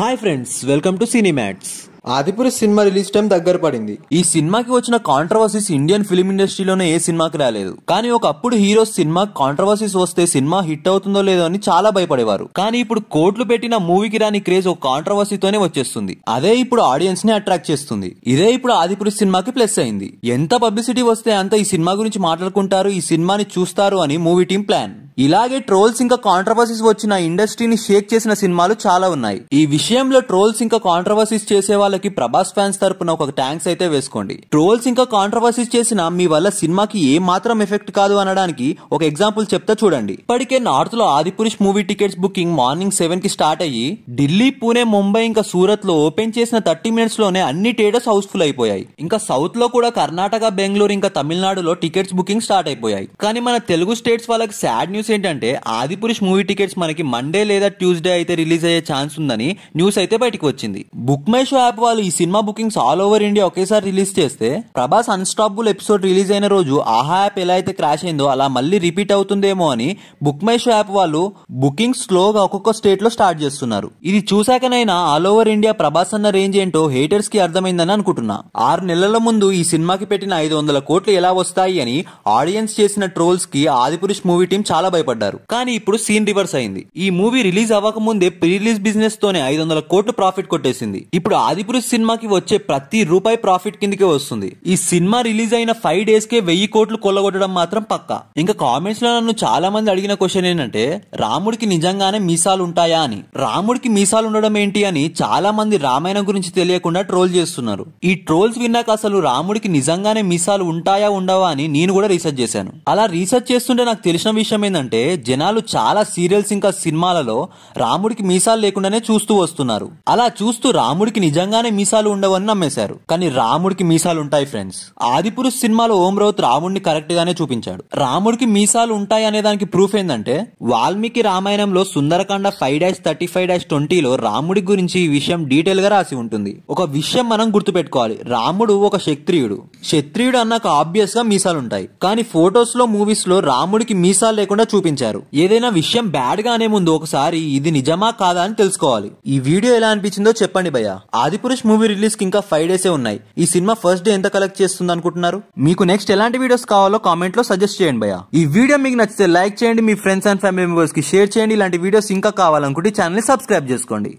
hi friends welcome to cine mats Adipurush సినిమా release time దగ్గర పడింది ఈ సినిమాకి వచ్చిన కాంట్రవర్సీస్ ఇండియన్ ఫిల్మ్ ఇండస్ట్రీలోనే ఏ సినిమాకి రాలేదు కానీ ఒకప్పుడు హీరోస్ సినిమా కాంట్రవర్సీస్ వస్తే సినిమా హిట్ అవుతుందో లేదో అని చాలా భయపడేవారు కానీ ఇప్పుడు కోట్లు పెట్టిన మూవీకి రాని క్రేజ్ ఒక కాంట్రవర్సీతోనే వచ్చేస్తుంది అదే ఇప్పుడు ఆడియన్స్ ని అట్రాక్ట్ చేస్తుంది ఇదే ఇప్పుడు ఆదిపురి సినిమాకి ప్లస్ అయింది ఎంత పబ్లిసిటీ వస్తే అంత ఈ సినిమా గురించి మాట్లాడుకుంటారు ఈ సినిమాని చూస్తారు అని మూవీ టీం ప్లాన్ ఇలాగే ట్రోల్స్ ఇంకా కాంట్రవర్సీస్ వచ్చిన ఇండస్ట్రీని షేక్ చేసిన సినిమాలు చాలా ఉన్నాయి ఈ విషయంలో ట్రోల్స్ ఇంకా కాంట్రవర్సీస్ చేసే వాళ్ళకి ప్రభాస్ ఫ్యాన్స్ తరపున ఒక థ్యాంక్స్ అయితే వేసుకోండి ట్రోల్స్ ఇంకా కాంట్రవర్సీస్ చేసిన మీ వల్ల సినిమాకి ఏ మాత్రం ఎఫెక్ట్ కాదు అనడానికి ఒక ఎగ్జాంపుల్ చెప్తా చూడండి ఇప్పటికే నార్త్ లో Adipurush movie tickets booking morning seven కి స్టార్ట్ అయ్యి ఢిల్లీ పూణే ముంబై ఇంకా సూరత్ లో ఓపెన్ చేసిన థర్టీ మినిట్స్ లోనే అన్ని థియేటర్స్ హౌస్ఫుల్ అయిపోయాయి ఇంకా సౌత్ లో కూడా కర్ణాటక బెంగళూరు ఇంకా తమిళనాడులో టికెట్స్ బుకింగ్ స్టార్ట్ అయిపోయాయి కానీ మన తెలుగు స్టేట్స్ వాళ్ళకి సాడ్ న్యూస్ న్యూస్ ఏంటంటే ఆదిపురుష్ మూవీ టికెట్స్ మనకి మండే లేదా ట్యూస్డే అయితే రిలీజ్ అయ్యే ఛాన్స్ ఉందని న్యూస్ అయితే బయటకు వచ్చింది బుక్ మై షో యాప్ వాళ్ళు ఈ సినిమా బుకింగ్స్ ఆల్ ఓవర్ ఇండియా ఒకేసారి రిలీజ్ చేస్తే ప్రభాస్ అన్స్టాపబుల్ ఎపిసోడ్ రిలీజ్ అయిన రోజు ఆహా యాప్ ఎలా అయితే క్రాష్ అయిందో అలా మళ్ళీ రిపీట్ అవుతుందేమో అని బుక్ మై షో యాప్ వాళ్ళు బుకింగ్ స్లోగా ఒక్కొక్క స్టేట్ లో స్టార్ట్ చేస్తున్నారు ఇది చూశాకనైనా ఆల్ ఓవర్ ఇండియా ప్రభాస్ అన్న రేంజ్ ఏంటో హేటర్స్ కి అర్థమైందని అనుకుంటున్నా ఆరు నెలల ముందు ఈ సినిమాకి పెట్టిన ఐదు వందల కోట్లు ఎలా వస్తాయి అని ఆడియన్స్ చేసిన ట్రోల్స్ కి ఆదిపురుష్ మూవీ టీం చాలా భయపడ్డారు కానీ ఇప్పుడు సీన్ రివర్స్ అయింది ఈ మూవీ రిలీజ్ అవ్వక ముందే ప్రీ రిలీజ్ బిజినెస్ తోనే ఐదు వందల కోట్లు ప్రాఫిట్ కొట్టేసింది ఇప్పుడు ఆదిపురుష్ సినిమాకి వచ్చే ప్రతి రూపాయి ప్రాఫిట్ కిందకే వస్తుంది ఈ సినిమా రిలీజ్ అయిన ఫైవ్ డేస్ కే వెయ్యి కోట్లు కొల్లగొట్టడం మాత్రం పక్క ఇంకా కామెంట్స్ లో నన్ను చాలా మంది అడిగిన క్వశ్చన్ ఏంటంటే రాముడికి నిజంగానే మీసాలు ఉంటాయా అని రాముడికి మీసాలు ఉండడం ఏంటి అని చాలా మంది రామాయణం గురించి తెలియకుండా ట్రోల్ చేస్తున్నారు ఈ ట్రోల్స్ విన్నాక అసలు రాముడికి నిజంగానే మీసాలు ఉంటాయా ఉండవా అని నేను కూడా రీసెర్చ్ చేశాను అలా రీసెర్చ్ చేస్తుంటే నాకు తెలిసిన విషయం ఏంటంటే ఏమైందంటే జనాలు చాలా సీరియల్స్ ఇంకా సినిమాలలో రాముడికి మీసాలు లేకుండానే చూస్తూ వస్తున్నారు అలా చూస్తూ రాముడికి నిజంగానే మీసాలు ఉండవని నమ్మేశారు కానీ రాముడికి మీసాలు ఉంటాయి ఫ్రెండ్స్ ఆదిపురుష్ సినిమాలో ఓం రౌత్ రాముడిని కరెక్ట్ గానే చూపించాడు రాముడికి మీసాలు ఉంటాయి అనే దానికి ప్రూఫ్ ఏంటంటే వాల్మీకి రామాయణంలో Sundarakanda five dash thirty five dash ట్వంటీలో రాముడి గురించి ఈ విషయం డీటెయిల్ గా రాసి ఉంటుంది ఒక విషయం మనం గుర్తుపెట్టుకోవాలి రాముడు ఒక క్షత్రియుడు క్షత్రియుడు అన్నాక ఆబ్వియస్ గా ఉంటాయి కానీ ఫొటోస్ లో మూవీస్ లో రాముడికి మీసాలు లేకుండా చూపించారు ఏదైనా విషయం బ్యాడ్ గానే ముందు ఒకసారి ఇది నిజమా కాదా అని తెలుసుకోవాలి ఈ వీడియో ఎలా అనిపించిందో చెప్పండి భయ ఆదిపురుష్ మూవీ రిలీజ్ కి ఇంకా ఫైవ్ డేసే ఉన్నాయి ఈ సినిమా ఫస్ట్ డే ఎంత కలెక్ట్ చేస్తుంది అనుకుంటున్నారు మీకు నెక్స్ట్ ఎలాంటి వీడియోస్ కావాలో కామెంట్ లో సజెస్ట్ చేయండి భయ ఈ వీడియో మీకు నచ్చితే లైక్ చేయండి మీ ఫ్రెండ్స్ అండ్ ఫ్యామిలీ మెంబర్స్ కి షేర్ చేయండి ఇలాంటి వీడియోస్ ఇంకా కావాలనుకుంటే ఛానల్ సబ్స్క్రైబ్ చేసుకోండి